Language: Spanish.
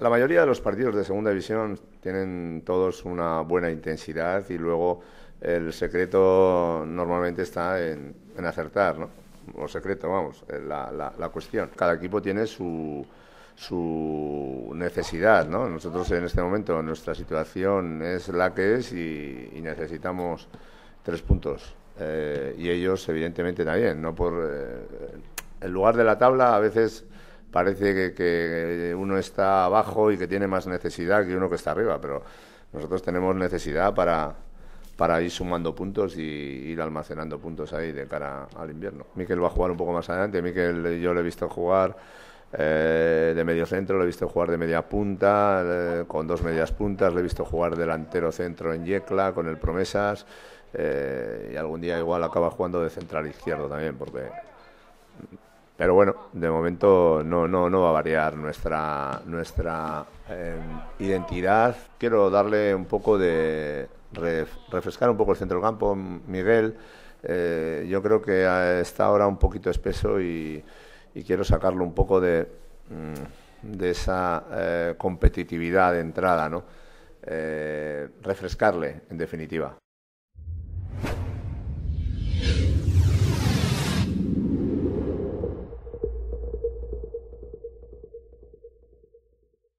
La mayoría de los partidos de segunda división tienen todos una buena intensidad y luego el secreto normalmente está en, acertar, ¿no? O secreto, vamos, eh, la, la, cuestión. Cada equipo tiene su, necesidad, ¿no? Nosotros en este momento nuestra situación es la que es y, necesitamos tres puntos. Eh, y ellos, evidentemente, también, ¿no? Por eh, el lugar de la tabla a veces parece que, uno está abajo y que tiene más necesidad que uno que está arriba, pero nosotros tenemos necesidad para, ir sumando puntos y ir almacenando puntos ahí de cara al invierno. Miquel va a jugar un poco más adelante, Miquel yo le he visto jugar eh, de medio centro, le he visto jugar de media punta, eh, con dos medias puntas, le he visto jugar delantero centro en Yecla, con el Promesas, eh, y algún día igual acaba jugando de central izquierdo también, porque pero bueno, de momento no, no, va a variar nuestra, em, identidad. Quiero darle un poco de. refrescar un poco el centro del campo, Miguel. Eh, yo creo que eh, está ahora un poquito espeso y, quiero sacarlo un poco de, mm, de esa eh, competitividad de entrada, ¿no? refrescarle, en definitiva.